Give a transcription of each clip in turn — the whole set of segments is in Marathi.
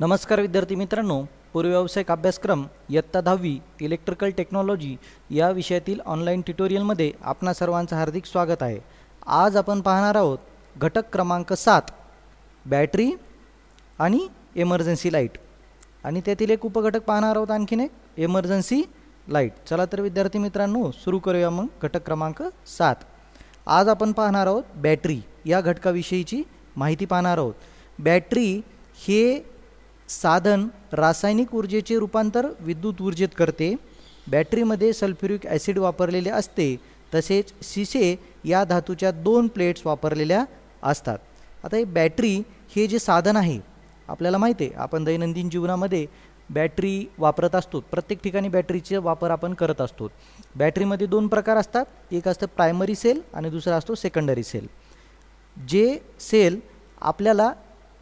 नमस्कार विद्यार्थी मित्रांनो पूर्वव्यावसायिक अभ्यासक्रम इयत्ता दहावी इलेक्ट्रिकल टेक्नॉलॉजी या विषयातील ऑनलाईन ट्युटोरियलमध्ये आपणा सर्वांचं हार्दिक स्वागत आहे आज आपण पाहणार आहोत घटक क्रमांक सात बॅटरी आणि एमर्जन्सी लाईट आणि त्यातील एक उपघटक पाहणार आहोत आणखीन एक एमर्जन्सी लाईट चला तर विद्यार्थी मित्रांनो सुरू करूया मग घटक क्रमांक सात आज आपण पाहणार आहोत बॅटरी या घटकाविषयीची माहिती पाहणार आहोत बॅटरी हे साधन रासायनिक ऊर्जेचे रूपांतर विद्युत ऊर्जेत करते बॅटरीमध्ये सल्फ्युरिक ॲसिड वापरलेले असते तसेच सिसे या धातूच्या दोन प्लेट्स वापरलेल्या असतात आता हे बॅटरी हे जे साधन आहे आपल्याला माहिती आहे आपण दैनंदिन जीवनामध्ये बॅटरी वापरत असतो प्रत्येक ठिकाणी बॅटरीचा वापर आपण करत असतो बॅटरीमध्ये दोन प्रकार असतात एक असतं प्रायमरी सेल आणि दुसरा असतो सेकंडरी सेल जे सेल आपल्याला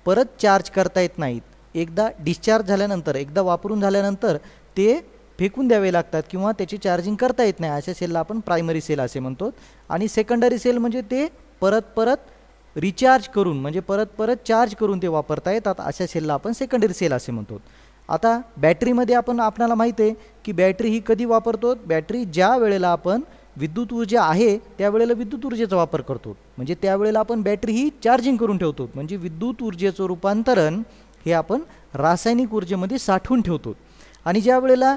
परत चार्ज करता येत नाहीत एकदा डिस्चार्ज झाल्यानंतर एकदा वापरून झाल्यानंतर ते फेकून द्यावे लागतात किंवा त्याची चार्जिंग करता येत नाही अशा सेलला आपण प्रायमरी सेल असे म्हणतो आणि सेकंडरी सेल म्हणजे ते परत परत रिचार्ज करून म्हणजे परत परत चार्ज करून ते वापरता येतात अशा सेलला आपण सेकंडरी सेल असे म्हणतो आता बॅटरीमध्ये आपण आपणाला माहीत आहे की बॅटरी ही कधी वापरतो बॅटरी ज्या वेळेला आपण विद्युत ऊर्जा आहे त्यावेळेला विद्युत ऊर्जेचा वापर करतो म्हणजे त्यावेळेला आपण बॅटरी ही चार्जिंग करून ठेवतो म्हणजे विद्युत ऊर्जेचं रूपांतरण हे आपण रासायनिक ऊर्जेमध्ये साठवून ठेवतो आणि ज्या वेळेला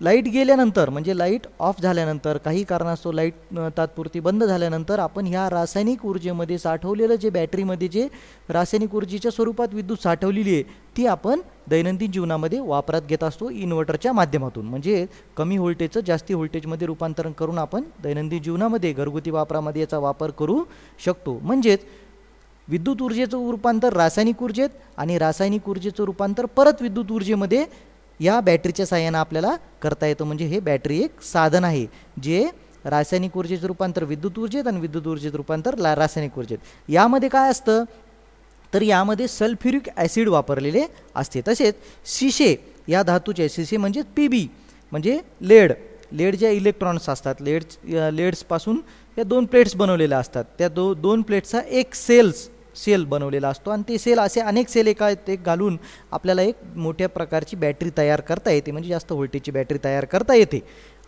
लाईट गेल्यानंतर म्हणजे लाईट ऑफ झाल्यानंतर काही कारणास्तव लाईट तात्पुरती बंद झाल्यानंतर आपण ह्या रासायनिक ऊर्जेमध्ये साठवलेलं जे बॅटरीमध्ये जे रासायनिक ऊर्जेच्या स्वरूपात विद्युत साठवलेली आहे ती आपण दैनंदिन जीवनामध्ये वापरात घेत असतो इन्व्हर्टरच्या माध्यमातून म्हणजे कमी व्होल्टेजचं जास्ती व्होल्टेजमध्ये रूपांतरण करून आपण दैनंदिन जीवनामध्ये घरगुती वापरामध्ये याचा वापर करू शकतो म्हणजेच विद्युत ऊर्जेचं रूपांतर रासायनिक ऊर्जेत आणि रासायनिक ऊर्जेचं रूपांतर परत विद्युत ऊर्जेमध्ये या बॅटरीच्या साह्यानं आपल्याला करता येतं म्हणजे हे बॅटरी एक साधन आहे जे रासायनिक ऊर्जेचं रूपांतर विद्युत ऊर्जेत आणि विद्युत ऊर्जेचं रूपांतर ला रासायनिक ऊर्जेत यामध्ये काय असतं तर यामध्ये सल्फ्युरिक ॲसिड वापरलेले असते तसेच शिशे या धातूचे शिशे म्हणजे पी बी म्हणजे लेड लेड ज्या इलेक्ट्रॉन्स असतात लेड्स लेड्सपासून या दोन प्लेट्स बनवलेल्या असतात त्या दो दोन प्लेट्सचा एक सेल्स सेल बनवलेला असतो आणि ते सेल असे अनेक सेल एका ते घालून आपल्याला एक मोठ्या प्रकारची बॅटरी तयार करता येते म्हणजे जास्त व्होल्टेजची बॅटरी तयार करता येते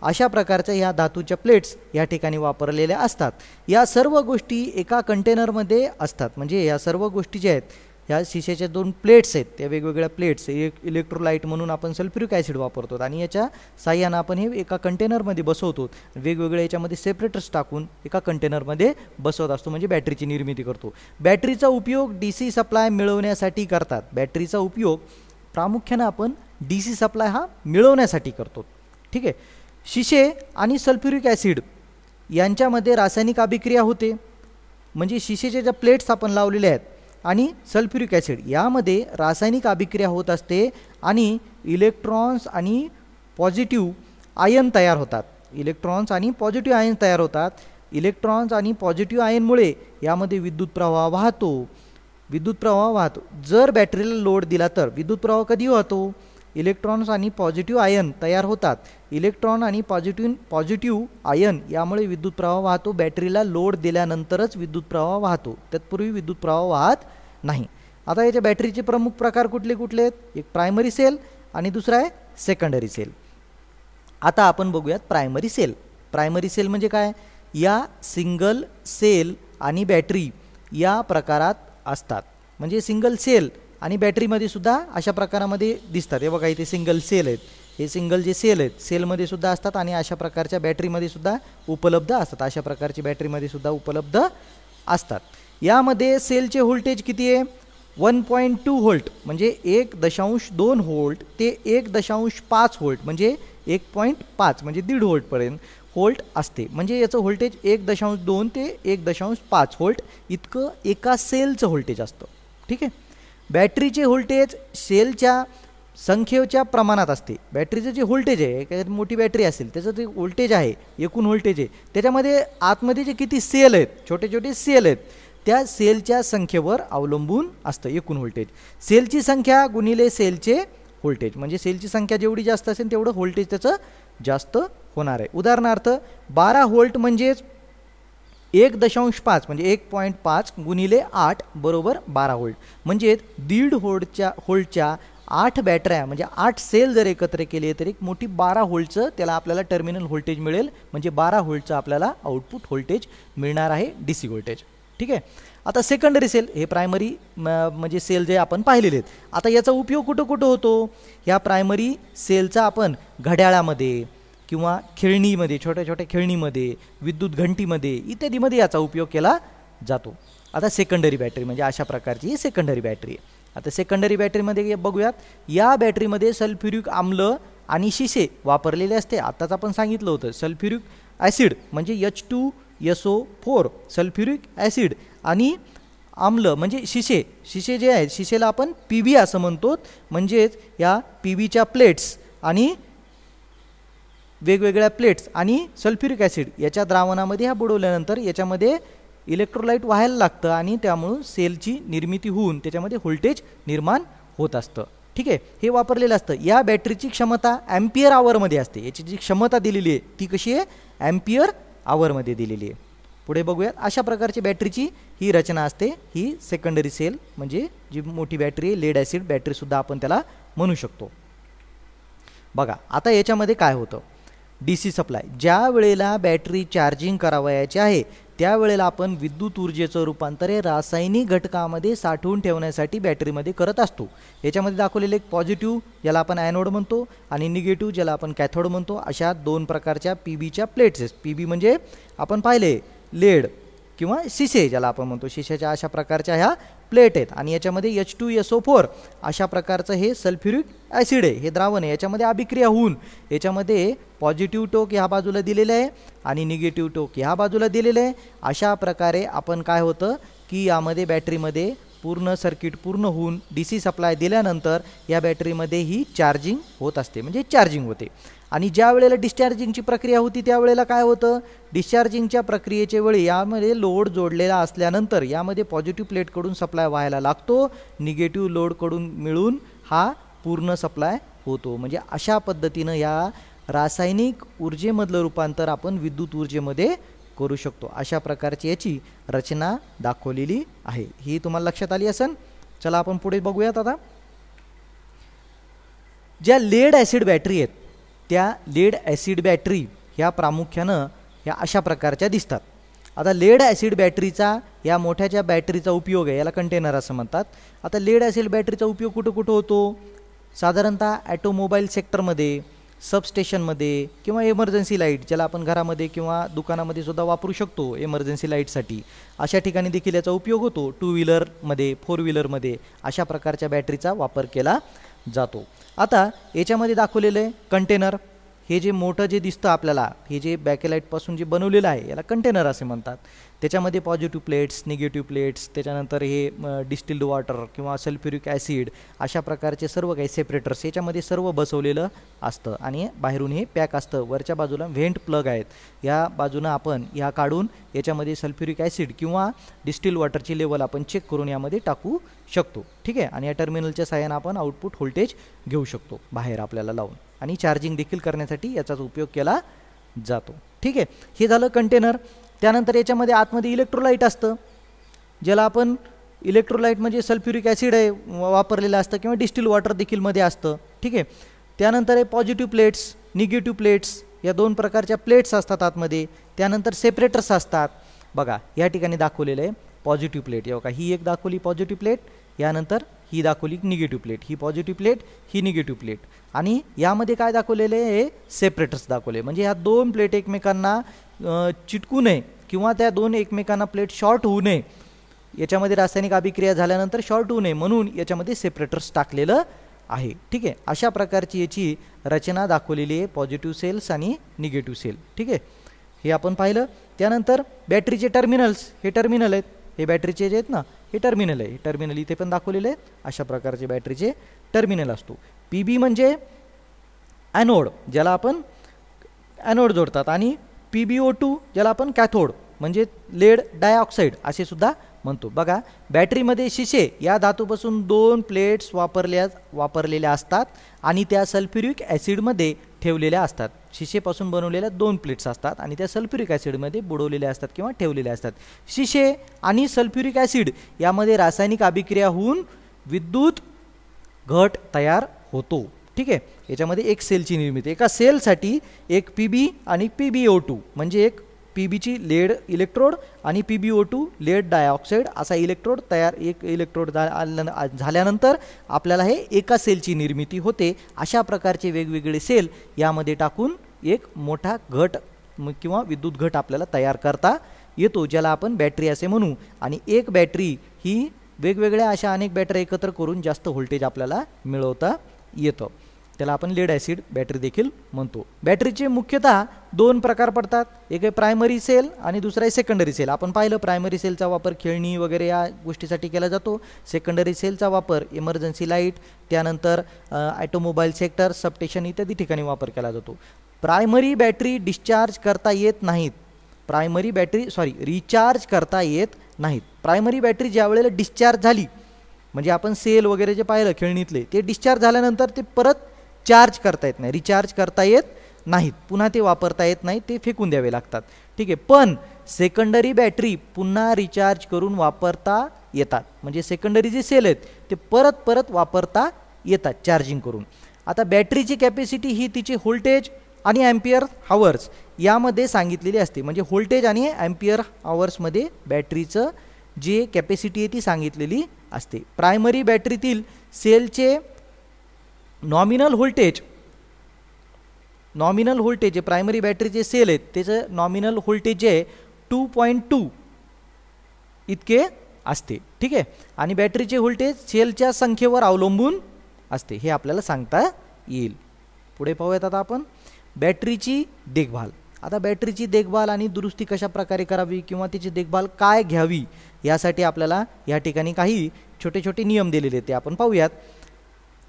अशा प्रकारच्या ह्या धातूच्या प्लेट्स या ठिकाणी वापरलेल्या असतात या सर्व गोष्टी एका कंटेनरमध्ये असतात म्हणजे या सर्व गोष्टी ज्या आहेत ह्या शिशेच्या दोन प्लेट्स आहेत त्या वेगवेगळ्या प्लेट्स एक इलेक्ट्रोलाईट म्हणून आपण सल्फ्युरिक ॲसिड वापरतो आणि याच्या साह्यानं आपण हे एका कंटेनरमध्ये बसवतो वेगवेगळ्या याच्यामध्ये सेपरेटर्स टाकून एका कंटेनरमध्ये बसवत असतो म्हणजे बॅटरीची निर्मिती करतो बॅटरीचा उपयोग डी सी सप्लाय मिळवण्यासाठी करतात बॅटरीचा उपयोग प्रामुख्यानं आपण डी सी सप्लाय हा मिळवण्यासाठी करतो ठीक आहे शिशे आणि सल्फ्युरिक ॲसिड यांच्यामध्ये रासायनिक अभिक्रिया होते म्हणजे शिशेच्या ज्या प्लेट्स आपण लावलेल्या आहेत आणि सल्फ्युरिक ॲसिड यामध्ये रासायनिक अभिक्रिया होत असते आणि इलेक्ट्रॉन्स आणि पॉझिटिव्ह आयन तयार होतात इलेक्ट्रॉन्स आणि पॉझिटिव्ह आयन तयार होतात इलेक्ट्रॉन्स आणि पॉझिटिव्ह आयनमुळे यामध्ये विद्युत प्रवाह वाहतो विद्युत प्रवाह वाहतो जर बॅटरीला लोड दिला तर विद्युत प्रवाह कधी वाहतो इलेक्ट्रॉन्स आणि पॉझिटिव्ह आयन तयार होतात इलेक्ट्रॉन आणि पॉझिटिव्ह पॉझिटिव्ह आयन यामुळे विद्युत प्रवाह वाहतो बॅटरीला लोड दिल्यानंतरच विद्युत प्रवाह वाहतो तत्पूर्वी विद्युत प्रवाह वाहत नाही आता याच्या बॅटरीचे प्रमुख प्रकार कुठले कुठले आहेत एक प्रायमरी सेल आणि दुसरा आहे सेकंडरी सेल आता आपण बघूयात प्रायमरी सेल प्रायमरी सेल म्हणजे काय या सिंगल सेल आणि बॅटरी या प्रकारात असतात म्हणजे सिंगल सेल आणि बॅटरीमध्ये सुद्धा अशा प्रकारामध्ये दिसतात हे बघा इथे सिंगल सेल आहेत हे सिंगल जे सेल आहेत सेलमध्ये सुद्धा असतात आणि अशा प्रकारच्या बॅटरीमध्ये सुद्धा उपलब्ध असतात अशा प्रकारची बॅटरीमध्ये सुद्धा उपलब्ध असतात यामध्ये सेलचे व्होल्टेज किती आहे वन पॉईंट टू होल्ट म्हणजे एक दशांश दोन होल्ट ते एक दशांश पाच व्होल्ट म्हणजे एक पॉईंट पाच म्हणजे दीड होल्टपर्यंत होल्ट असते म्हणजे याचं व्होल्टेज एक दशांश दोन ते एक दशांश पाच होल्ट इतकं एका सेलचं व्होल्टेज असतं ठीक आहे बॅटरीचे व्होल्टेज सेलच्या संख्येच्या प्रमाणात असते बॅटरीचं जे व्होल्टेज आहे त्याच्यात मोठी बॅटरी असेल त्याचं जे व्होल्टेज आहे एकूण व्होल्टेज आहे त्याच्यामध्ये आतमध्ये जे किती सेल आहेत छोटे छोटे सेल आहेत त्या सेलच्या संख्येवर अवलंबून असतं एकूण व्होल्टेज सेलची संख्या गुणिले सेलचे व्होल्टेज म्हणजे सेलची संख्या जेवढी जास्त असेल तेवढं व्होल्टेज त्याचं जास्त होणार आहे उदाहरणार्थ बारा व्होल्ट म्हणजेच एक दशांश पाच म्हणजे एक पॉईंट पाच गुणिले आठ बरोबर बारा होल्ड म्हणजे दीड होल्डच्या होल्डच्या आठ बॅटऱ्या म्हणजे आठ सेल जर एकत्र केले तर एक मोठी बारा होल्डचं त्याला आपल्याला टर्मिनल व्होल्टेज मिळेल म्हणजे बारा होल्डचं आपल्याला आउटपुट व्होल्टेज मिळणार आहे डी सी व्होल्टेज ठीक आहे आता सेकंडरी सेल हे प्रायमरी म्हणजे सेल जे आपण पाहिलेले आहेत आता याचा उपयोग कुठं कुठं होतो ह्या प्रायमरी सेलचा आपण घड्याळामध्ये किंवा खेळणीमध्ये छोट्या छोट्या खेळणीमध्ये विद्युत घंटीमध्ये इत्यादीमध्ये याचा उपयोग केला जातो आता सेकंडरी बॅटरी म्हणजे अशा प्रकारची ही सेकंडरी बॅटरी आहे आता सेकंडरी बॅटरीमध्ये बघूयात या बॅटरीमध्ये सल्फ्युरिक आम्ल आणि शिसे वापरलेले असते आत्ताच आपण सांगितलं होतं सल्फ्युरिक ॲसिड म्हणजे H two S O four sulphuric acid आणि आम्ल म्हणजे शिसे शिसे जे आहेत शिसेला आपण पी व्ही असं म्हणतो म्हणजेच या पी व्हीच्या प्लेट्स आणि वेगवेगळ्या प्लेट्स आणि सल्फ्युरिक ॲसिड याच्या द्रावणामध्ये ह्या बुडवल्यानंतर याच्यामध्ये इलेक्ट्रोलाईट व्हायला लागतं आणि त्यामुळं सेलची निर्मिती होऊन त्याच्यामध्ये व्होल्टेज निर्माण होत असतं ठीक आहे हे वापरलेलं असतं या बॅटरीची क्षमता ॲम्पियर आवरमध्ये असते याची जी क्षमता दिलेली आहे ती कशी आहे ॲम्पियर आवरमध्ये दिलेली आहे पुढे बघूयात अशा प्रकारची बॅटरीची ही रचना असते ही सेकंडरी सेल म्हणजे जी मोठी बॅटरी आहे लेड ॲसिड बॅटरीसुद्धा आपण त्याला म्हणू शकतो बघा आता याच्यामध्ये काय होतं डी सी सप्लाय ज्या वेळेला बॅटरी चार्जिंग करावयाची आहे त्यावेळेला आपण विद्युत ऊर्जेचं रूपांतर हे रासायनिक घटकामध्ये साठवून ठेवण्यासाठी बॅटरीमध्ये करत असतो याच्यामध्ये दाखवलेले एक पॉझिटिव्ह ज्याला आपण ॲनोड म्हणतो आणि निगेटिव्ह ज्याला आपण कॅथोड म्हणतो अशा दोन प्रकारच्या पी बीच्या प्लेट्स आहेत पी बी म्हणजे आपण पाहिले लेड किंवा शिसे ज्याला आपण म्हणतो शिशेच्या अशा प्रकारच्या ह्या प्लेट आहेत आणि याच्यामध्ये H two S O four अशा प्रकारचं हे सल्फ्युरिक ॲसिड आहे हे द्रावण आहे याच्यामध्ये अभिक्रिया होऊन याच्यामध्ये पॉझिटिव्ह टोक ह्या बाजूला दिलेलं आहे आणि निगेटिव्ह टोक ह्या बाजूला दिलेलं आहे अशा प्रकारे आपण काय होतं की यामध्ये बॅटरीमध्ये पूर्ण सर्किट पूर्ण होऊन डी सी सप्लाय दिल्यानंतर या बॅटरीमध्ये ही चार्जिंग होत असते म्हणजे चार्जिंग होते आणि ज्या वेळेला डिस्चार्जिंगची प्रक्रिया होती त्यावेळेला काय होतं डिस्चार्जिंगच्या प्रक्रियेचे वेळी यामध्ये लोड जोडलेला असल्यानंतर यामध्ये पॉझिटिव्ह प्लेटकडून सप्लाय व्हायला लागतो निगेटिव्ह लोडकडून मिळून हा पूर्ण सप्लाय होतो म्हणजे अशा पद्धतीनं या रासायनिक ऊर्जेमधलं रूपांतर आपण विद्युत ऊर्जेमध्ये करू शकतो अशा प्रकारची याची रचना दाखवलेली आहे ही तुम्हाला लक्षात आली असेल चला आपण पुढे बघूयात आता ज्या लेड ॲसिड बॅटरी आहेत त्या लेड ॲसिड बॅटरी ह्या प्रामुख्यानं ह्या अशा प्रकारच्या दिसतात आता लेड ॲसिड बॅटरीचा या मोठ्याच्या बॅटरीचा उपयोग आहे याला कंटेनर असं म्हणतात आता लेड ॲसिड बॅटरीचा उपयोग कुठं कुठं होतो साधारणतः ॲटोमोबाईल सेक्टरमध्ये सबस्टेशनमध्ये किंवा एमर्जन्सी लाईट ज्याला आपण घरामध्ये किंवा दुकानामध्ये सुद्धा वापरू शकतो एमर्जन्सी लाईटसाठी अशा ठिकाणी देखील याचा उपयोग होतो टू व्हीलरमध्ये फोर व्हीलरमध्ये अशा प्रकारच्या बॅटरीचा वापर केला जातो आता याच्यामध्ये दाखवलेलं कंटेनर हे जे मोठं जे दिसतं आपल्याला हे जे बॅकेलाईटपासून जे बनवलेलं आहे याला कंटेनर असे म्हणतात त्याच्यामध्ये पॉझिटिव्ह प्लेट्स निगेटिव्ह प्लेट्स त्याच्यानंतर हे डिस्टिल्ड वॉटर किंवा सल्फ्युरिक ॲसिड अशा प्रकारचे सर्व काही सेपरेटर्स याच्यामध्ये सर्व बसवलेलं असतं आणि बाहेरून हे पॅक असतं वरच्या बाजूला व्हेंट प्लग आहेत या बाजूनं आपण ह्या काढून याच्यामध्ये सल्फ्युरिक ॲसिड किंवा डिस्टिल वॉटरची लेवल आपण चेक करून यामध्ये टाकू शकतो ठीक आहे आणि या टर्मिनलच्या सहाय्यानं आपण आउटपुट व्होल्टेज घेऊ शकतो बाहेर आपल्याला लावून आणि चार्जिंग देखील करण्यासाठी याचाच उपयोग केला जातो ठीक आहे हे झालं कंटेनर त्यानंतर याच्यामध्ये आतमध्ये इलेक्ट्रोलाईट असतं ज्याला आपण इलेक्ट्रोलाईट म्हणजे सल्फ्युरिक ॲसिड आहे वापरलेलं असतं किंवा डिस्टील वॉटर देखील मध्ये असतं ठीक आहे त्यानंतर आहे पॉझिटिव्ह प्लेट्स निगेटिव्ह प्लेट्स या दोन प्रकारच्या प्लेट्स असतात आतमध्ये त्यानंतर सेपरेटर्स असतात बघा या ठिकाणी दाखवलेलं आहे पॉझिटिव्ह प्लेट या बघा ही एक दाखवली पॉझिटिव्ह प्लेट यानंतर ही दाखवली निगेटिव्ह प्लेट ही पॉझिटिव्ह प्लेट ही निगेटिव्ह प्लेट आणि यामध्ये काय दाखवलेले हे सेपरेटर्स दाखवले म्हणजे ह्या दोन प्लेट एकमेकांना चिटकू नये किंवा त्या दोन एकमेकांना प्लेट शॉर्ट होऊ नये याच्यामध्ये रासायनिक अभिक्रिया झाल्यानंतर शॉर्ट होऊ नये म्हणून याच्यामध्ये सेपरेटर्स टाकलेलं आहे ठीक आहे अशा प्रकारची याची रचना दाखवलेली आहे पॉझिटिव्ह सेल्स आणि निगेटिव्ह सेल ठीक आहे हे आपण पाहिलं त्यानंतर बॅटरीचे टर्मिनल्स हे टर्मिनल आहेत हे बॅटरीचे जे आहेत ना हे टर्मिनल आहे टर्मिनल इथे पण दाखवलेले आहेत अशा प्रकारचे बॅटरीचे टर्मिनल असतो पी बी म्हणजे ॲनोड ज्याला आपण ॲनोड जोडतात आणि पी बी ओ टू ज्याला आपण कॅथोड म्हणजे लेड डायऑक्साईड असे सुद्धा म्हणतो बघा बॅटरीमध्ये शिशे या धातूपासून दोन प्लेट्स वापरल्या वापरलेल्या असतात आणि त्या सल्फ्युरिक ॲसिडमध्ये ठेवलेल्या असतात शिशेपासून बनवलेल्या दोन प्लेट्स असतात आणि त्या सल्फ्युरिक ॲसिडमध्ये बुडवलेल्या असतात किंवा ठेवलेल्या असतात शिशे आणि सल्फ्युरिक ॲसिड यामध्ये रासायनिक अभिक्रिया होऊन विद्युत घट तयार होतो ठीक आहे याच्यामध्ये एक सेलची निर्मिती एका सेलसाठी एक पी बी आणि पी बी ओ टू म्हणजे एक पी बीची लेड इलेक्ट्रोड आणि P B O two lead dioxide असा इलेक्ट्रोड तयार एक इलेक्ट्रोड झाल्यानंतर आपल्याला हे एका सेलची निर्मिती होते अशा प्रकारचे वेगवेगळे सेल यामध्ये टाकून एक मोठा घट किंवा विद्युत घट आपल्याला तयार करता येतो ज्याला आपण बॅटरी असे म्हणू आणि एक बॅटरी ही वेगवेगळ्या अशा अनेक बॅटरी एकत्र करून जास्त व्होल्टेज आपल्याला मिळवता येतं त्याला आपण लेड ॲसिड बॅटरी देखील म्हणतो बॅटरीचे मुख्यतः दोन प्रकार पडतात एक आहे प्रायमरी सेल आणि दुसरा आहे सेकंडरी सेल आपण पाहिलं प्रायमरी सेलचा वापर खेळणी वगैरे या गोष्टीसाठी केला जातो सेकंडरी सेलचा वापर इमर्जन्सी लाईट त्यानंतर ॲटोमोबाईल सेक्टर सबस्टेशन इत्यादी ठिकाणी वापर केला जातो प्रायमरी बॅटरी डिस्चार्ज करता येत नाहीत प्रायमरी बॅटरी सॉरी रिचार्ज करता येत नाहीत प्रायमरी बॅटरी ज्या वेळेला डिस्चार्ज झाली म्हणजे आपण सेल वगैरे जे पाहिलं खेळणीतले ते डिस्चार्ज झाल्यानंतर ते परत चार्ज करता येत नाही रिचार्ज करता येत नाहीत पुन्हा ते वापरता येत नाही ते फेकून द्यावे लागतात ठीक आहे पण सेकंडरी बॅटरी पुन्हा रिचार्ज करून वापरता येतात म्हणजे सेकंडरी जे सेल आहेत ते परत परत वापरता येतात चार्जिंग करून आता बॅटरीची कॅपॅसिटी ही तिची व्होल्टेज आणि ॲम्पियर हावर्स यामध्ये सांगितलेली असते म्हणजे व्होल्टेज आणि ॲम्पियर हावर्समध्ये बॅटरीचं जे कॅपॅसिटी आहे ती सांगितलेली असते प्रायमरी बॅटरीतील सेलचे नॉमिनल व्होल्टेज नॉमिनल व्होल्टेज जे प्रायमरी बॅटरीचे सेल आहेत त्याचं नॉमिनल व्होल्टेज जे आहे टू पॉईंट टू इतके असते ठीक आहे आणि बॅटरीचे व्होल्टेज सेलच्या संख्येवर अवलंबून असते हे आपल्याला सांगता येईल पुढे पाहूयात आता आपण बॅटरीची देखभाल आता बॅटरीची देखभाल आणि दुरुस्ती कशा प्रकारे करावी किंवा तिची देखभाल काय घ्यावी यासाठी आपल्याला या ठिकाणी काही छोटे छोटे नियम दिलेले ते आपण पाहूयात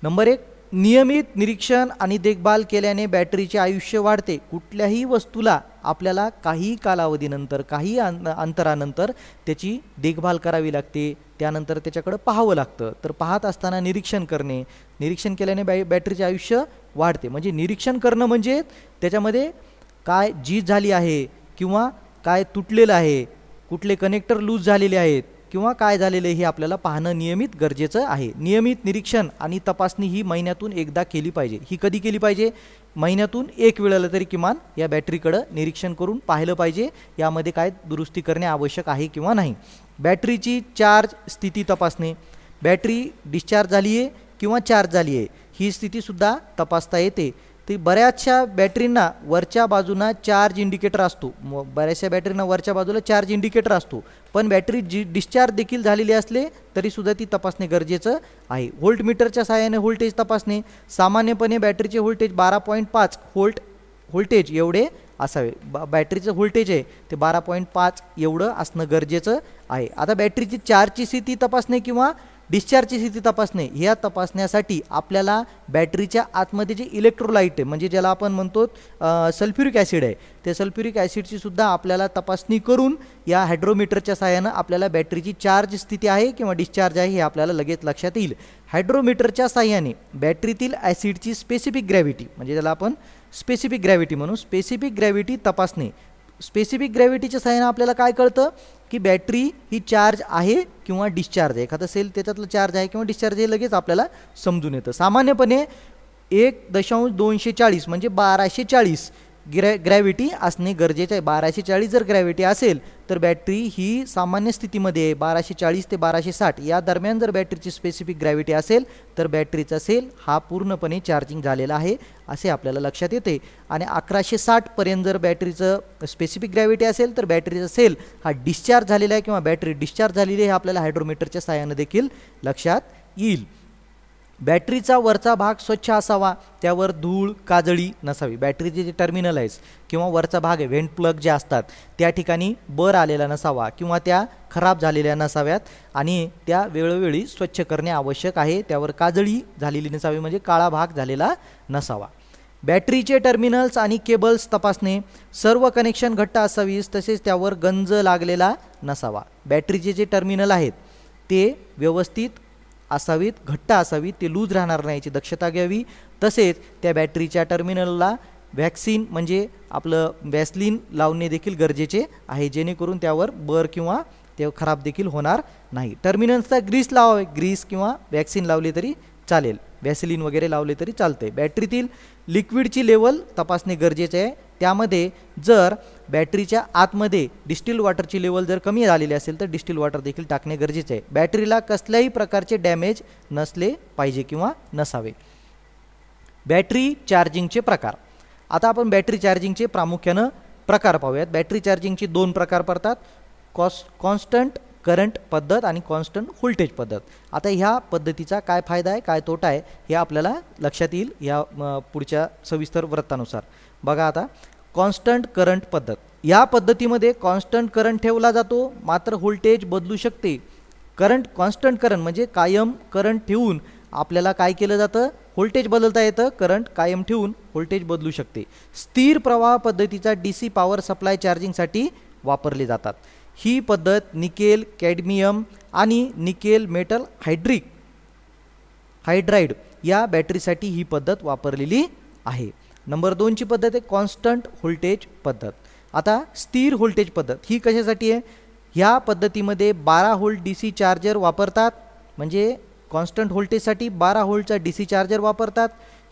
नंबर एक नियमित निरीक्षण आणि देखभाल केल्याने बॅटरीचे आयुष्य वाढते कुठल्याही वस्तूला आपल्याला काही कालावधीनंतर काही अंतरानंतर त्याची देखभाल करावी लागते त्यानंतर त्याच्याकडं पाहावं लागतं तर पाहत असताना निरीक्षण करणे निरीक्षण केल्याने बॅ बॅटरीचे आयुष्य वाढते म्हणजे निरीक्षण करणं म्हणजे त्याच्यामध्ये काय जीज झाली आहे किंवा काय तुटलेलं आहे कुठले कनेक्टर लूज झालेले आहेत किंवा काय झालेलं हे आपल्याला पाहणं नियमित गरजेचं आहे नियमित निरीक्षण आणि तपासणी ही महिन्यातून एकदा केली पाहिजे ही कधी केली पाहिजे महिन्यातून एक वेळेला तरी किमान या बॅटरीकडं निरीक्षण करून पाहिलं पाहिजे यामध्ये काय दुरुस्ती करणे आवश्यक आहे किंवा नाही बॅटरीची चार्ज स्थिती तपासणे बॅटरी डिस्चार्ज झाली आहे किंवा चार्ज झाली आहे ही स्थितीसुद्धा तपासता येते ती बऱ्याचशा बॅटरींना वरच्या बाजूना चार्ज इंडिकेटर असतो म बऱ्याचशा बॅटरींना वरच्या बाजूला चार्ज इंडिकेटर असतो पण बॅटरी जी डिस्चार्ज देखील झालेली असले तरीसुद्धा ती तपासणे गरजेचं आहे व्होल्ट मीटरच्या सहाय्याने व्होल्टेज तपासणे सामान्यपणे बॅटरीचे व्होल्टेज बारा पॉईंट पाच व्होल्ट व्होल्टेज एवढे असावे ब बॅटरीचं व्होल्टेज आहे ते बारा पॉईंट पाच एवढं असणं गरजेचं आहे आता बॅटरीची चार्जची स्थिती तपासणे किंवा डिस्चार्जची स्थिती तपासणे ह्या तपासण्यासाठी आपल्याला बॅटरीच्या आतमध्ये जे इलेक्ट्रोलाइट आहे म्हणजे ज्याला आपण म्हणतो सल्फ्युरिक ॲसिड आहे ते सल्फ्युरिक ॲसिडची सुद्धा आपल्याला तपासणी करून या हायड्रोमीटरच्या सहाय्यानं आपल्याला बॅटरीची चार्ज स्थिती आहे किंवा डिस्चार्ज आहे हे आपल्याला लगेच लक्षात येईल हायड्रोमीटरच्या साहाय्याने बॅटरीतील ॲसिडची स्पेसिफिक ग्रॅव्हिटी म्हणजे ज्याला आपण स्पेसिफिक ग्रॅव्हिटी म्हणून स्पेसिफिक ग्रॅव्हिटी तपासणे स्पेसिफिक ग्रॅव्हिटीच्या सहाय्यानं आपल्याला काय कळतं की बॅटरी ही चार्ज आहे किंवा डिस्चार्ज आहे एखादा सेल त्याच्यातलं चार्ज आहे किंवा डिस्चार्ज आहे लगेच आपल्याला समजून येतं सामान्यपणे एक दशांश दोनशे चाळीस म्हणजे बाराशे चाळीस ग्रॅ ग्रॅव्हिटी असणे गरजेचे आहे बाराशे चाळीस जर ग्रॅव्हिटी असेल तर बॅटरी ही सामान्य स्थितीमध्ये बाराशे चाळीस ते बाराशे साठ या दरम्यान जर बॅटरीची स्पेसिफिक ग्रॅव्हिटी असेल तर बॅटरीचा सेल हा पूर्णपणे चार्जिंग झालेला आहे असे आपल्याला लक्षात येते आणि अकराशे साठपर्यंत जर बॅटरीचं स्पेसिफिक ग्रॅव्हिटी असेल तर बॅटरीचा सेल हा डिस्चार्ज झालेला आहे किंवा बॅटरी डिस्चार्ज झालेली हे आपल्याला हायड्रोमीटरच्या सहाय्यानं देखील लक्षात येईल बॅटरीचा वरचा भाग स्वच्छ असावा त्यावर धूळ काजळी नसावी बॅटरीचे जे टर्मिनल आहेस किंवा वरचा भाग आहे व्हेंट प्लग जे असतात त्या ठिकाणी बर आलेला नसावा किंवा त्या खराब झालेल्या नसाव्यात आणि त्या वेळोवेळी स्वच्छ करणे आवश्यक आहे त्यावर काजळी झालेली नसावी म्हणजे काळा भाग झालेला नसावा बॅटरीचे टर्मिनल्स आणि केबल्स तपासणे सर्व कनेक्शन घट्ट असावीस तसेच त्यावर गंज लागलेला नसावा बॅटरीचे जे टर्मिनल आहेत ते व्यवस्थित असावीत घट्ट असावीत ते लूज राहणार नाही याची दक्षता घ्यावी तसेच त्या बॅटरीच्या टर्मिनलला व्हॅक्सिन म्हणजे आपलं व्हॅसलिन लावणे देखील गरजेचे आहे जेणेकरून त्यावर बर किंवा ते खराब देखील होणार नाही टर्मिनल्सचा ग्रीस लावावे ग्रीस किंवा वॅक्सिन लावली तरी चालेल व्हॅसिलिन वगैरे लावले तरी चालते बॅटरीतील लिक्विडची लेवल तपासणे गरजेचे आहे त्यामध्ये जर बॅटरीच्या आतमध्ये डिस्टील वॉटरची लेवल जर कमी झालेली असेल तर डिस्टिल वॉटर देखील टाकणे गरजेचे आहे बॅटरीला कसल्याही प्रकारचे डॅमेज नसले पाहिजे किंवा नसावे बॅटरी चार्जिंगचे प्रकार आता आपण बॅटरी चार्जिंगचे प्रामुख्यानं प्रकार पाहूयात बॅटरी चार्जिंगचे दोन प्रकार पडतात कॉस कॉन्स्टंट करंट पद्धत आणि कॉन्स्टंट व्होल्टेज पद्धत आता ह्या पद्धतीचा काय फायदा आहे काय तोटा आहे हे आपल्याला लक्षात येईल या पुढच्या सविस्तर वृत्तानुसार बघा आता कॉन्स्टंट करंट पद्धत या पद्धतीमध्ये कॉन्स्टंट करंट ठेवला जातो मात्र व्होल्टेज बदलू शकते करंट कॉन्स्टंट करंट म्हणजे कायम करंट ठेवून आपल्याला काय केलं जातं व्होल्टेज बदलता येतं करंट कायम ठेवून व्होल्टेज बदलू शकते स्थिर प्रवाह पद्धतीचा डी सी पॉवर सप्लाय चार्जिंगसाठी वापरले जातात ही पद्धत निकेल कॅडमियम आणि निकेल मेटल हायड्रिक हायड्राईड या बॅटरीसाठी ही पद्धत वापरलेली आहे नंबर दोनची पद्धत आहे कॉन्स्टंट व्होल्टेज पद्धत आता स्थिर व्होल्टेज पद्धत ही कशासाठी आहे ह्या पद्धतीमध्ये बारा होल्ट डी सी चार्जर वापरतात म्हणजे कॉन्स्टंट व्होल्टेजसाठी बारा होल्टचा डी सी चार्जर वापरतात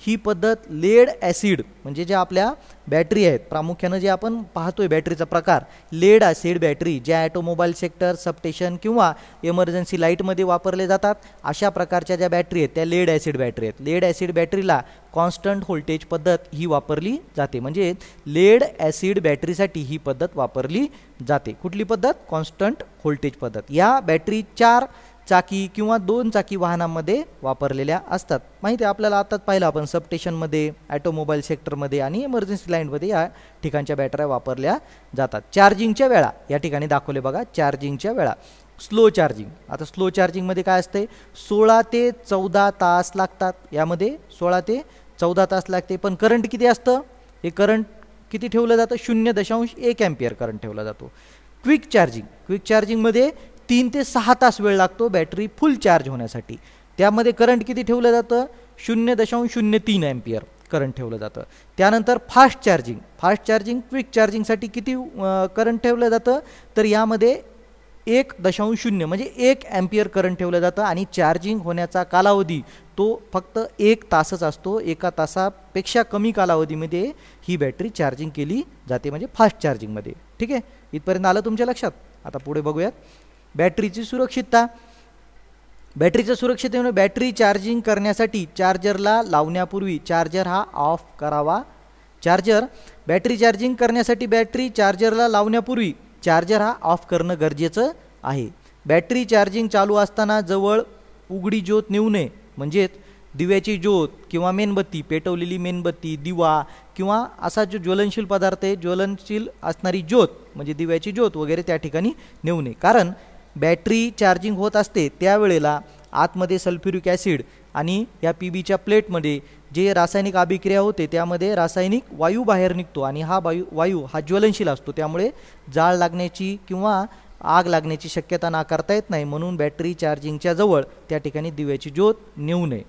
ही पद्धत लेड ॲसिड म्हणजे ज्या आपल्या बॅटरी आहेत प्रामुख्यानं जे आपण पाहतोय बॅटरीचा प्रकार लेड ॲसिड बॅटरी ज्या ॲटोमोबाईल सेक्टर सबस्टेशन किंवा इमर्जन्सी लाईटमध्ये वापरले जातात अशा प्रकारच्या ज्या बॅटरी आहेत त्या लेड ॲसिड बॅटरी आहेत लेड ॲसिड बॅटरीला कॉन्स्टंट व्होल्टेज पद्धत ही वापरली जाते म्हणजे लेड ॲसिड बॅटरीसाठी ही पद्धत वापरली जाते कुठली पद्धत कॉन्स्टंट व्होल्टेज पद्धत या बॅटरी चार चाकी किंवा दोन चाकी वाहनांमध्ये वापरलेल्या असतात माहिती आहे आपल्याला आत्ताच पाहिलं आपण सबस्टेशनमध्ये ॲटोमोबाईल सेक्टरमध्ये आणि इमर्जन्सी लाईनमध्ये या ठिकाणच्या बॅटऱ्या वापरल्या जातात चार्जिंगच्या वेळा या ठिकाणी दाखवले बघा चार्जिंगच्या वेळा स्लो चार्जिंग आता स्लो चार्जिंगमध्ये काय असते सोळा ते चौदा तास लागतात यामध्ये सोळा ते चौदा तास लागते पण करंट किती असतं हे करंट किती ठेवलं जातं शून्य दशांश एक अँपियर करंट ठेवला जातो क्विक चार्जिंग क्विक चार्जिंगमध्ये तीन ते सहा तास वेळ लागतो बॅटरी फुल चार्ज होण्यासाठी त्यामध्ये करंट किती ठेवलं जातं शून्य दशांश शून्य तीन एम्पियर करंट ठेवलं जातं त्यानंतर fast charging fast charging quick चार्जिंगसाठी किती करंट ठेवलं जातं तर यामध्ये एक दशांश शून्य म्हणजे एक एम्पियर करंट ठेवलं जातं आणि चार्जिंग होण्याचा कालावधी तो फक्त एक तासच असतो एका तासापेक्षा कमी कालावधीमध्ये ही बॅटरी चार्जिंग केली जाते म्हणजे फास्ट चार्जिंगमध्ये ठीक आहे इथपर्यंत आलं तुमच्या लक्षात आता पुढे बघूयात बॅटरीची सुरक्षितता बॅटरीच्या सुरक्षिततेमुळे बॅटरी चार्जिंग करण्यासाठी चार्जरला लावण्यापूर्वी चार्जर हा ऑफ करावा चार्जर बॅटरी चार्जिंग करण्यासाठी बॅटरी चार्जरला लावण्यापूर्वी चार्जर हा ऑफ करणं गरजेचं आहे बॅटरी चार्जिंग चालू असताना जवळ उघडी ज्योत नेऊ नये म्हणजे दिव्याची ज्योत किंवा मेणबत्ती पेटवलेली मेणबत्ती दिवा किंवा असा जो ज्वलनशील पदार्थ आहे ज्वलनशील असणारी ज्योत म्हणजे दिव्याची ज्योत वगैरे त्या ठिकाणी नेऊ नये कारण बॅटरी चार्जिंग होत असते त्यावेळेला आतमध्ये सल्फ्युरिक ॲसिड आणि या पी बीच्या प्लेटमध्ये जे रासायनिक अभिक्रिया होते त्यामध्ये रासायनिक वायू बाहेर निघतो आणि हा वायू वायू हा ज्वलनशील असतो त्यामुळे जाळ लागण्याची किंवा आग लागण्याची शक्यता नाकारता येत नाही म्हणून बॅटरी चार्जिंगच्या जवळ त्या ठिकाणी दिव्याची ज्योत नेऊ नये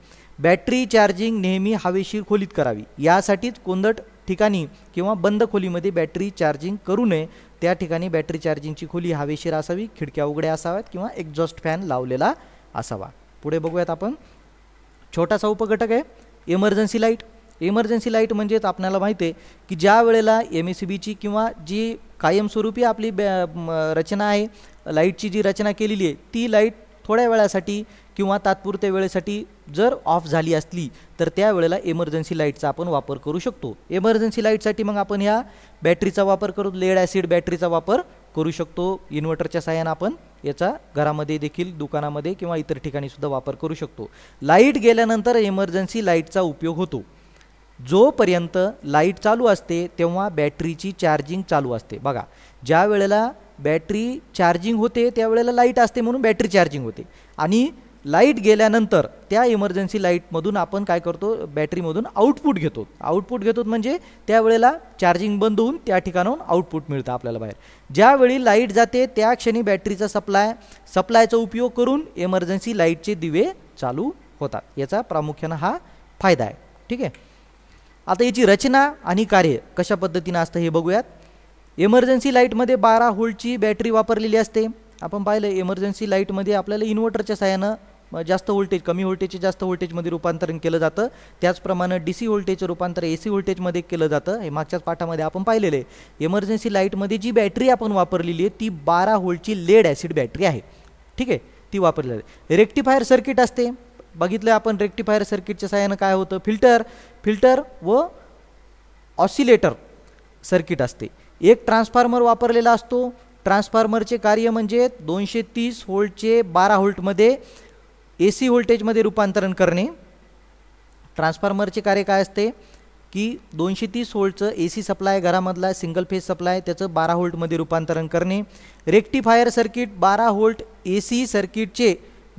बॅटरी चार्जिंग नेहमी हवेशीर खोलीत करावी यासाठीच कोंदट ठिकाणी किंवा बंद खोलीमध्ये बॅटरी चार्जिंग करू नये त्या ठिकाणी बॅटरी चार्जिंगची खोली हवेशीर असावी खिडक्या उघड्या असाव्यात किंवा एक्झॉस्ट फॅन लावलेला असावा पुढे बघूयात आपण छोटासा उपघटक आहे इमर्जन्सी लाईट इमर्जन्सी लाईट म्हणजेच आपल्याला माहिती आहे की ज्या वेळेला एम ए सी बीची किंवा जी कायमस्वरूपी आपली बॅ रचना आहे लाईटची जी रचना केलेली आहे ती लाईट थोड्या वेळासाठी किंवा तात्पुरत्या वेळेसाठी जर ऑफ झाली असली तर वेळेला एमर्जन्सी लाईटचा आपण वापर करू शकतो एमर्जन्सी लाईटसाठी मग आपण ह्या बॅटरीचा वापर करू लेड ॲसिड बॅटरीचा वापर करू शकतो इन्व्हर्टरच्या साह्यानं आपण याचा घरामध्ये देखील दुकानामध्ये किंवा इतर ठिकाणी सुद्धा वापर करू शकतो लाईट गेल्यानंतर इमर्जन्सी लाईटचा उपयोग होतो जोपर्यंत लाईट चालू असते तेव्हा बॅटरीची चार्जिंग चालू असते बघा ज्या वेळेला बॅटरी चार्जिंग होते त्यावेळेला लाईट असते म्हणून बॅटरी चार्जिंग होते आणि लाईट गेल्यानंतर त्या इमर्जन्सी लाईटमधून आपण काय करतो बॅटरीमधून आउटपुट घेतो आउटपुट घेतो म्हणजे त्यावेळेला चार्जिंग बंद होऊन त्या ठिकाणाहून आउटपुट मिळतं आपल्याला बाहेर ज्यावेळी लाईट जाते त्या क्षणी बॅटरीचा सप्लाय सप्लायचा उपयोग करून इमर्जन्सी लाईटचे दिवे चालू होतात याचा प्रामुख्यानं हा फायदा आहे ठीक आहे आता याची रचना आणि कार्य कशा पद्धतीनं असतं हे बघूयात इमर्जन्सी लाईटमध्ये बारा होल्टची बॅटरी वापरलेली असते आपण पाहिलं इमर्जन्सी लाईटमध्ये आपल्याला इन्व्हर्टरच्या सहाय्यानं जास्त व्होल्टेज कमी व्होल्टेजचे जास्त व्होल्टेजमध्ये रूपांतरण केलं जातं त्याचप्रमाणे डी सी व्होल्टेजचं रूपांतर ए सी व्होल्टेजमध्ये केलं जातं हे मागच्याच पाठामध्ये आपण पाहिलेलं आहे इमर्जन्सी लाईटमध्ये जी बॅटरी आपण वापरलेली आहे ती बारा होल्टची लेड ॲसिड बॅटरी आहे ठीक आहे ती वापरली जाते रेक्टिफायर सर्किट असते बघितलं आपण रेक्टिफायर सर्किटच्या सहाय्यानं काय होतं फिल्टर फिल्टर व ऑसिलेटर सर्किट असते एक ट्रान्सफॉर्मर वापरलेला असतो ट्रान्सफॉर्मरचे कार्य म्हणजे दोनशे तीस व्होल्टचे बारा व्होल्टमध्ये ए सी व्होल्टेजमध्ये रूपांतरण करणे ट्रान्सफॉर्मरचे कार्य काय असते की दोनशे तीस व्होल्टचं ए सी सप्लाय घरामधला सिंगल फेज सप्लाय त्याचं बारा व्होल्टमध्ये रूपांतरण करणे रेक्टिफायर सर्किट बारा व्होल्ट ए सी सर्किटचे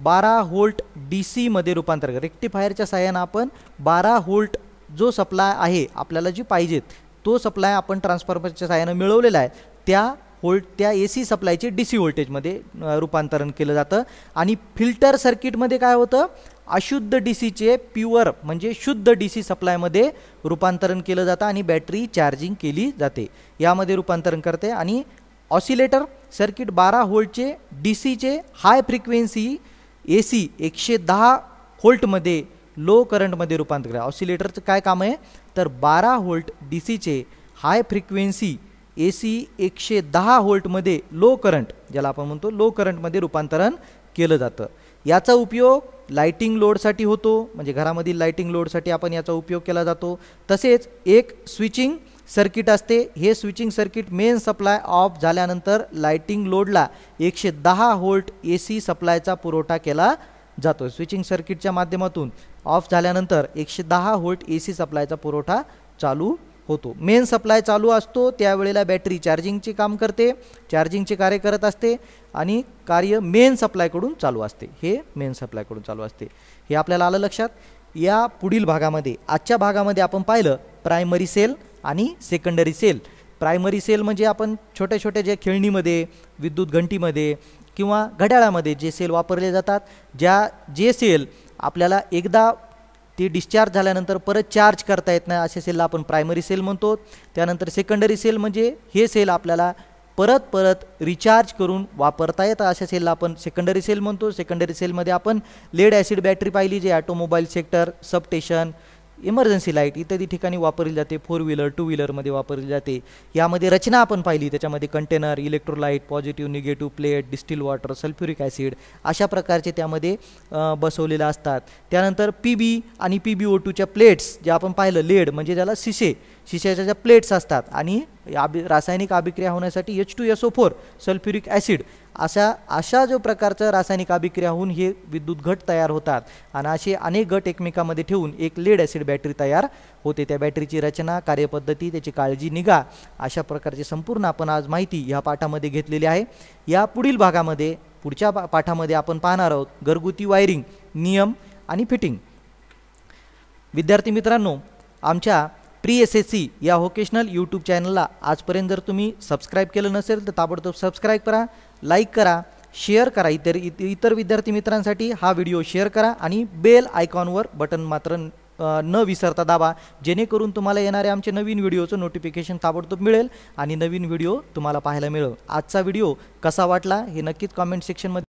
बारा व्होल्ट डी सीमध्ये रूपांतरण रेक्टिफायरच्या सहाय्यानं आपण बारा व्होल्ट जो सप्लाय आहे आपल्याला जी पाहिजेत तो सप्लाय आपण ट्रान्सफॉर्मरच्या सहाय्यानं मिळवलेला आहे त्या व्होल्ट त्या ए सी सप्लायचे डी सी व्होल्टेजमध्ये रूपांतरण केलं जातं आणि फिल्टर सर्किटमध्ये काय होतं अशुद्ध डी सीचे प्युअर म्हणजे शुद्ध डी सी सप्लायमध्ये रूपांतरण केलं जातं आणि बॅटरी चार्जिंग केली जाते यामध्ये रूपांतरण करते आणि ऑसिलेटर सर्किट बारा व्होल्टचे डी सीचे हाय फ्रिक्वेन्सी ए सी एकशे दहा व्होल्टमध्ये लो करंटमध्ये रूपांतर करा ऑसिलेटरचं काय काम आहे तर बारा होल्ट डी सीचे हाय फ्रिक्वेन्सी ए सी एकशे दहा होल्टमध्ये लो करंट ज्याला आपण म्हणतो लो करंटमध्ये रूपांतरण केलं जातं याचा उपयोग लायटिंग लोडसाठी होतो म्हणजे घरामधील लायटिंग लोडसाठी आपण याचा उपयोग केला जातो तसेच एक स्विचिंग सर्किट असते हे switching circuit main supply off झाल्यानंतर लाइटिंग लोडला एकशे दहा होल्ट ए सी सप्लायचा पुरवठा केला जातो स्विचिंग सर्किटच्या माध्यमातून ऑफ झाल्यानंतर एकशे दहा होल्ट ए सी सप्लायचा पुरवठा चालू होतो मेन सप्लाय चालू असतो त्यावेळेला बॅटरी चार्जिंगचे काम करते चार्जिंगचे कार्य करत असते आणि कार्य मेन सप्लायकडून चालू असते हे मेन सप्लायकडून चालू असते हे आपल्याला आलं लक्षात या पुढील भागामध्ये आजच्या भागामध्ये आपण पाहिलं प्रायमरी सेल आणि सेकंडरी सेल प्रायमरी सेल म्हणजे आपण छोट्या छोट्या ज्या खेळणीमध्ये विद्युत घंटीमध्ये किंवा घड्याळामध्ये जे सेल वापरले जातात ज्या जे सेल आपल्याला एकदा ते डिस्चार्ज झाल्यानंतर परत चार्ज करता येत नाही अशा सेलला आपण प्रायमरी सेल म्हणतो त्यानंतर सेकंडरी सेल म्हणजे हे सेल आपल्याला परत परत रिचार्ज करून वापरता येतं अशा सेलला आपण सेकंडरी सेल म्हणतो सेकंडरी सेलमध्ये आपण लेड ॲसिड बॅटरी पाहिली जे automobile sector station emergency light इत्यादी ठिकाणी वापरली जाते फोर व्हीलर टू व्हीलरमध्ये वापरली जाते यामध्ये रचना आपण पाहिली त्याच्यामध्ये container electrolyte positive negative plate distil water sulphuric acid अशा प्रकारचे त्यामध्ये बसवलेले असतात त्यानंतर पी बी आणि पी बी ओ टूच्या प्लेट्स जे आपण पाहिलं लेड म्हणजे ज्याला शिशे शिशाच्या ज्या प्लेट्स असतात आणि आभि रासायनिक अभिक्रिया होण्यासाठी H two S O four sulphuric acid अशा अशा जो प्रकारचं रासायनिक अभिक्रिया होऊन हे विद्युत घट तयार होतात आणि असे अनेक गट एकमेकामध्ये ठेवून एक लेड ॲसिड बॅटरी तयार होते त्या बॅटरीची रचना कार्यपद्धती त्याची काळजी निगा अशा प्रकारची संपूर्ण आपण आज माहिती ह्या पाठामध्ये घेतलेली आहे या पुढील भागामध्ये पुढच्या पाठामध्ये आपण पाहणार आहोत घरगुती वायरिंग नियम आणि फिटिंग विद्यार्थी मित्रांनो आमच्या प्री एस एस सी या व्होकेशनल यूट्यूब चॅनलला आजपर्यंत जर तुम्ही सबस्क्राईब केलं नसेल तर ताबडतोब सबस्क्राईब करा लाईक करा शेअर करा इतर इतर विद्यार्थी मित्रांसाठी हा व्हिडिओ शेअर करा आणि बेल आयकॉनवर बटन मात्र न विसरता दाबा जेणेकरून तुम्हाला येणारे आमचे नवीन व्हिडिओचं नोटिफिकेशन ताबडतोब मिळेल आणि नवीन व्हिडिओ तुम्हाला पाहायला मिळेल आजचा व्हिडिओ कसा वाटला हे नक्कीच कॉमेंट सेक्शनमध्ये